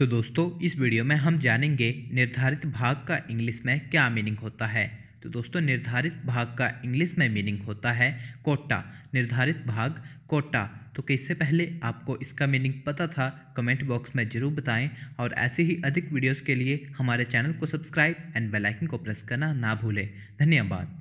तो दोस्तों इस वीडियो में हम जानेंगे निर्धारित भाग का इंग्लिश में क्या मीनिंग होता है तो दोस्तों निर्धारित भाग का इंग्लिश में मीनिंग होता है कोटा निर्धारित भाग कोटा तो इससे पहले आपको इसका मीनिंग पता था कमेंट बॉक्स में ज़रूर बताएं और ऐसे ही अधिक वीडियोस के लिए हमारे चैनल को सब्सक्राइब एंड बेल आइकन को प्रेस करना ना भूलें धन्यवाद